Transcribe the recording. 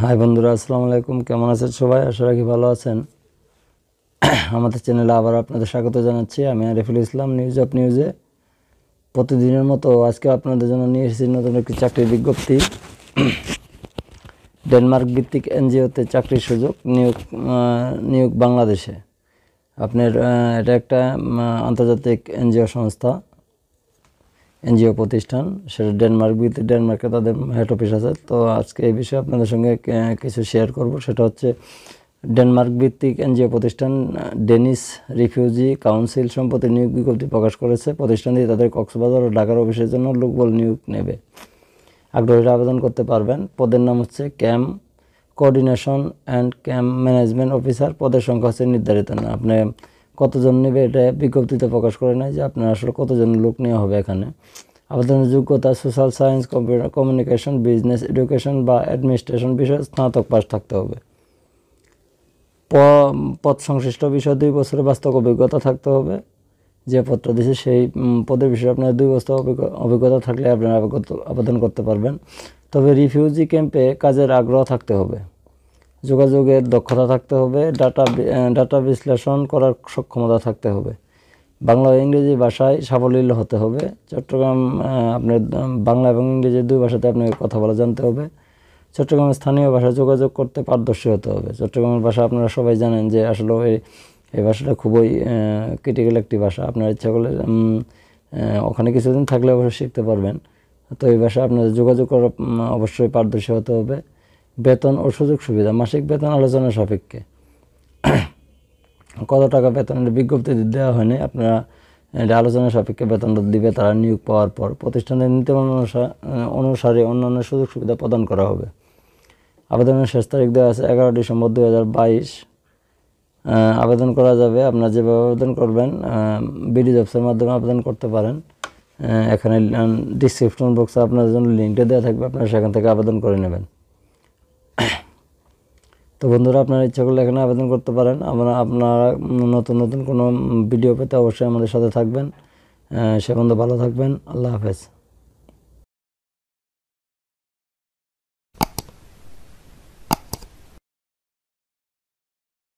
high বন্ধুরা আসসালামু আলাইকুম কেমন আছেন সবাই আশা রাখি ভালো আছেন আমাদের চ্যানেলে আবার আপনাদের স্বাগত জানাচ্ছি আমি আরিফুল ইসলাম নিউজ অফ নিউজে প্রতিদিনের মতো আজকে আপনাদের জন্য নিয়ে এসেছি নতুন একটি চাকরির বিজ্ঞপ্তি ডেনমার্ক ভিত্তিক এনজিওতে চাকরির সুযোগ নিয়োগ নিয়োগ বাংলাদেশে আপনার এটা একটা আন্তর্জাতিক এনজিও সংস্থা এনজিও প্রতিষ্ঠান সেটা ডেনমার্ক ভিত্তিক ডেনমার্কে তাদের হেড অফিস আছে তো আজকে এই বিষয়ে আপনাদের সঙ্গে কিছু শেয়ার করব সেটা হচ্ছে ডেনমার্ক ভিত্তিক এনজিও প্রতিষ্ঠান ডেনিস রিফিউজি কাউন্সিল সম্পত্তি নিয়োগ বিজ্ঞপ্তি প্রকাশ করেছে প্রতিষ্ঠানটি তাদের কক্সবাজার ও ঢাকার অফিসের জন্য লোকবল নিয়োগ নেবে আগ্রহীরা আবেদন করতে পারবেন পদের নাম হচ্ছে camp coordination and camp management officer পদের সংখ্যা হচ্ছে নির্ধারিত না আপনি কতজন নেবে এটা বিজ্ঞপ্তিতে প্রকাশ করে নাই যে আপনার আসলে কতজন লোক নেওয়া হবে এখানে আবেদনের যোগ্যতা social science computer communication business education বা অ্যাডমিনিস্ট্রেশন বিষয়ে স্নাতক পাস থাকতে হবে পথ সংশ্লিষ্ট বিষয়ে দুই বছরের বাস্তব অভিজ্ঞতা থাকতে হবে যে পত্র দিয়েছে সেই পদের বিষয়ে আপনার দুই বছর অভিজ্ঞতা থাকলে আপনারা আবেদন করতে পারবেন তবে রিফিউজি ক্যাম্পে কাজের আগ্রহ থাকতে হবে যোগাযোগের দক্ষতা থাকতে হবে ডাটা ডাটা বিশ্লেষণ করার সক্ষমতা থাকতে হবে বাংলা ও ইংরেজি ভাষায় সাবলীল হতে হবে চট্টগ্রাম আপনার বাংলা এবং ইংরেজি দুই ভাষাতে আপনাকে কথা বলা জানতে হবে চট্টগ্রামের স্থানীয় ভাষা যোগাযোগ করতে পারদর্শী হতে হবে চট্টগ্রামের ভাষা আপনারা সবাই জানেন যে আসলে এই এই ভাষাটা খুবই ক্রিটিক্যাল একটি ভাষা আপনার ইচ্ছা করলে ওখানে কিছুদিন থাকলে অবশ্যই শিখতে পারবেন তো এই ভাষা আপনাদের যোগাযোগ করা অবশ্যই পারদর্শী হতে হবে বেতন ও সুযোগ সুবিধা মাসিক বেতন আলোচনা সাপেক্ষে কত টাকা বেতনের বিজ্ঞপ্তি দেওয়া হয়নি আপনারা এটা আলোচনা সাপেক্ষে বেতন দিবে তারা নিয়োগ পাওয়ার পর প্রতিষ্ঠানের নীতি অনুসারে অন্যান্য সুযোগ সুবিধা প্রদান করা হবে আবেদনের শেষ তারিখ দেওয়া আছে এগারো ডিসেম্বর দু হাজার বাইশ আবেদন করা যাবে আপনারা যেভাবে আবেদন করবেন বিডি জবসের মাধ্যমে আবেদন করতে পারেন এখানে ডিসক্রিপশন বক্সে আপনার জন্য লিঙ্কটা দেওয়া থাকবে আপনারা সেখান থেকে আবেদন করে নেবেন তো বন্ধুরা আপনার ইচ্ছা করলে এখানে আবেদন করতে পারেন আমরা আপনারা নতুন নতুন কোনো ভিডিও পেতে অবশ্যই আমাদের সাথে থাকবেন সে বন্ধু ভালো থাকবেন আল্লাহ হাফেজ